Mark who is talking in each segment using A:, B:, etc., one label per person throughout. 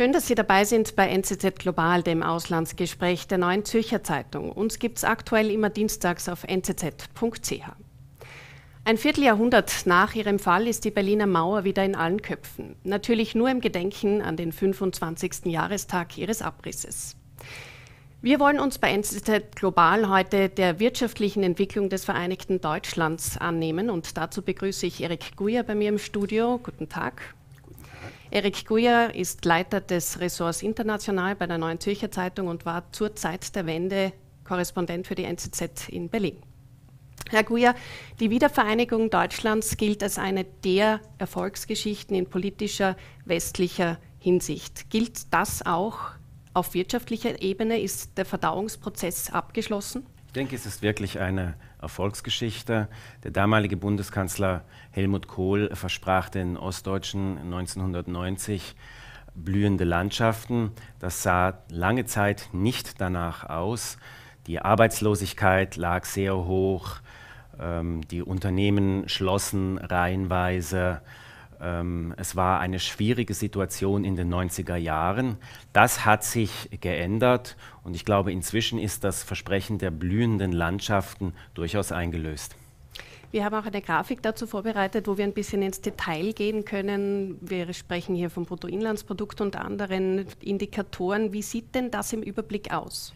A: Schön, dass Sie dabei sind bei NZZ Global, dem Auslandsgespräch der Neuen Zürcher Zeitung. Uns gibt es aktuell immer dienstags auf nzz.ch. Ein Vierteljahrhundert nach ihrem Fall ist die Berliner Mauer wieder in allen Köpfen. Natürlich nur im Gedenken an den 25. Jahrestag ihres Abrisses. Wir wollen uns bei NZZ Global heute der wirtschaftlichen Entwicklung des Vereinigten Deutschlands annehmen und dazu begrüße ich Erik Guyer bei mir im Studio. Guten Tag. Erik Guyer ist Leiter des Ressorts International bei der Neuen Zürcher Zeitung und war zur Zeit der Wende Korrespondent für die NZZ in Berlin. Herr Guyer, die Wiedervereinigung Deutschlands gilt als eine der Erfolgsgeschichten in politischer westlicher Hinsicht. Gilt das auch auf wirtschaftlicher Ebene? Ist der Verdauungsprozess abgeschlossen?
B: Ich denke, es ist wirklich eine Erfolgsgeschichte. Der damalige Bundeskanzler Helmut Kohl versprach den Ostdeutschen 1990 blühende Landschaften. Das sah lange Zeit nicht danach aus. Die Arbeitslosigkeit lag sehr hoch. Ähm, die Unternehmen schlossen reihenweise. Ähm, es war eine schwierige Situation in den 90er Jahren. Das hat sich geändert und ich glaube, inzwischen ist das Versprechen der blühenden Landschaften durchaus eingelöst.
A: Wir haben auch eine Grafik dazu vorbereitet, wo wir ein bisschen ins Detail gehen können. Wir sprechen hier vom Bruttoinlandsprodukt und anderen Indikatoren. Wie sieht denn das im Überblick aus?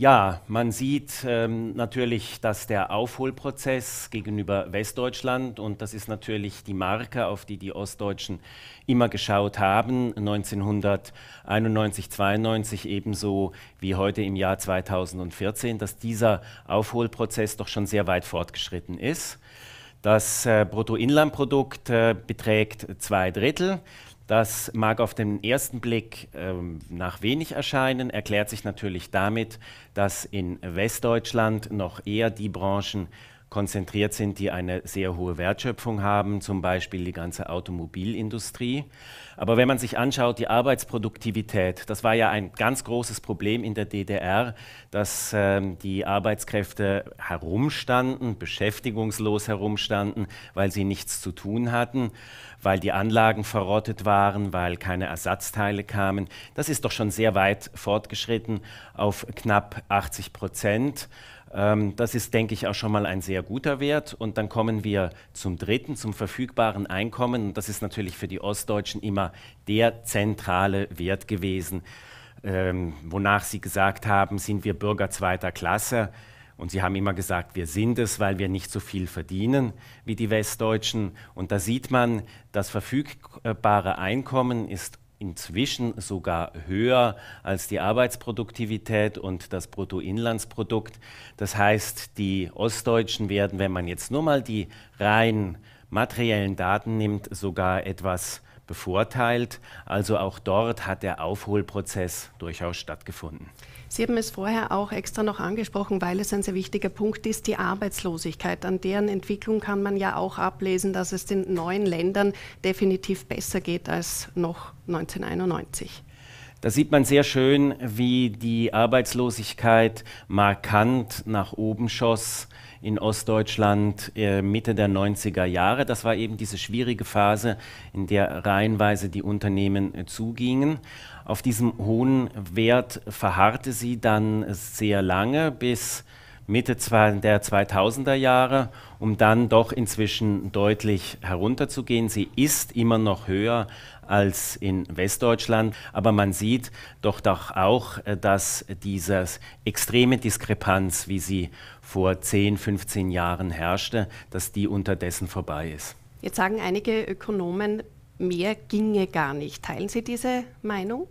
B: Ja, man sieht ähm, natürlich, dass der Aufholprozess gegenüber Westdeutschland, und das ist natürlich die Marke, auf die die Ostdeutschen immer geschaut haben, 1991, 92 ebenso wie heute im Jahr 2014, dass dieser Aufholprozess doch schon sehr weit fortgeschritten ist. Das äh, Bruttoinlandprodukt äh, beträgt zwei Drittel. Das mag auf den ersten Blick ähm, nach wenig erscheinen, erklärt sich natürlich damit, dass in Westdeutschland noch eher die Branchen konzentriert sind, die eine sehr hohe Wertschöpfung haben, zum Beispiel die ganze Automobilindustrie. Aber wenn man sich anschaut, die Arbeitsproduktivität, das war ja ein ganz großes Problem in der DDR, dass ähm, die Arbeitskräfte herumstanden, beschäftigungslos herumstanden, weil sie nichts zu tun hatten, weil die Anlagen verrottet waren, weil keine Ersatzteile kamen. Das ist doch schon sehr weit fortgeschritten auf knapp 80 Prozent. Ähm, das ist, denke ich, auch schon mal ein sehr guter Wert. Und dann kommen wir zum dritten, zum verfügbaren Einkommen. Und das ist natürlich für die Ostdeutschen immer der zentrale Wert gewesen, ähm, wonach sie gesagt haben, sind wir Bürger zweiter Klasse. Und sie haben immer gesagt, wir sind es, weil wir nicht so viel verdienen wie die Westdeutschen. Und da sieht man, das verfügbare Einkommen ist inzwischen sogar höher als die Arbeitsproduktivität und das Bruttoinlandsprodukt. Das heißt, die Ostdeutschen werden, wenn man jetzt nur mal die rein materiellen Daten nimmt, sogar etwas bevorteilt. Also auch dort hat der Aufholprozess durchaus stattgefunden.
A: Sie haben es vorher auch extra noch angesprochen, weil es ein sehr wichtiger Punkt ist, die Arbeitslosigkeit. An deren Entwicklung kann man ja auch ablesen, dass es den neuen Ländern definitiv besser geht als noch 1991.
B: Da sieht man sehr schön, wie die Arbeitslosigkeit markant nach oben schoss in Ostdeutschland äh, Mitte der 90er Jahre. Das war eben diese schwierige Phase, in der reihenweise die Unternehmen äh, zugingen. Auf diesem hohen Wert verharrte sie dann sehr lange, bis Mitte der 2000er Jahre, um dann doch inzwischen deutlich herunterzugehen. Sie ist immer noch höher als in Westdeutschland, aber man sieht doch, doch auch, äh, dass diese extreme Diskrepanz, wie sie vor 10, 15 Jahren herrschte, dass die unterdessen vorbei ist.
A: Jetzt sagen einige Ökonomen, mehr ginge gar nicht. Teilen Sie diese Meinung?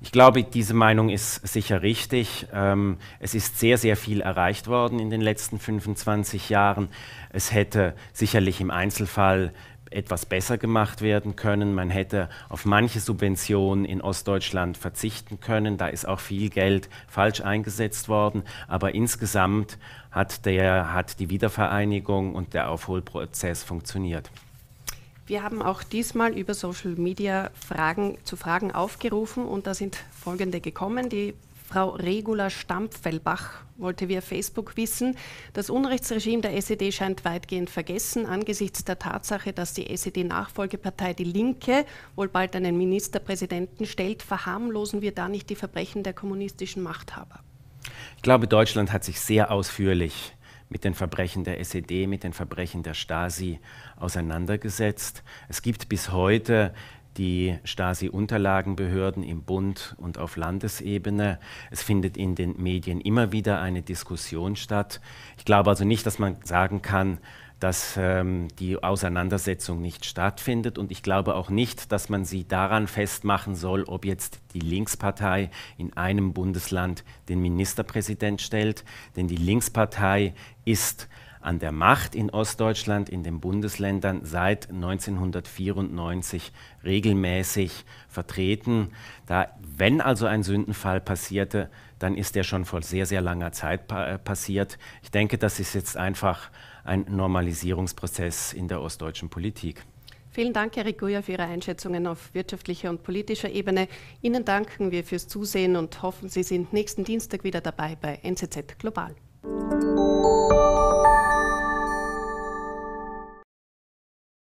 B: Ich glaube, diese Meinung ist sicher richtig. Ähm, es ist sehr, sehr viel erreicht worden in den letzten 25 Jahren. Es hätte sicherlich im Einzelfall etwas besser gemacht werden können. Man hätte auf manche Subventionen in Ostdeutschland verzichten können. Da ist auch viel Geld falsch eingesetzt worden. Aber insgesamt hat, der, hat die Wiedervereinigung und der Aufholprozess funktioniert.
A: Wir haben auch diesmal über Social Media Fragen zu Fragen aufgerufen und da sind folgende gekommen. Die Frau Regula Stampfellbach wollte via Facebook wissen, das Unrechtsregime der SED scheint weitgehend vergessen angesichts der Tatsache, dass die SED-Nachfolgepartei Die Linke wohl bald einen Ministerpräsidenten stellt. Verharmlosen wir da nicht die Verbrechen der kommunistischen Machthaber?
B: Ich glaube, Deutschland hat sich sehr ausführlich mit den Verbrechen der SED, mit den Verbrechen der Stasi auseinandergesetzt. Es gibt bis heute die Stasi-Unterlagenbehörden im Bund und auf Landesebene. Es findet in den Medien immer wieder eine Diskussion statt. Ich glaube also nicht, dass man sagen kann, dass ähm, die Auseinandersetzung nicht stattfindet. Und ich glaube auch nicht, dass man sie daran festmachen soll, ob jetzt die Linkspartei in einem Bundesland den Ministerpräsident stellt. Denn die Linkspartei ist an der Macht in Ostdeutschland, in den Bundesländern seit 1994 regelmäßig vertreten. Da, wenn also ein Sündenfall passierte, dann ist der schon vor sehr, sehr langer Zeit pa äh, passiert. Ich denke, das ist jetzt einfach ein Normalisierungsprozess in der ostdeutschen Politik.
A: Vielen Dank, Herr Riguja, für Ihre Einschätzungen auf wirtschaftlicher und politischer Ebene. Ihnen danken wir fürs Zusehen und hoffen, Sie sind nächsten Dienstag wieder dabei bei NZZ Global.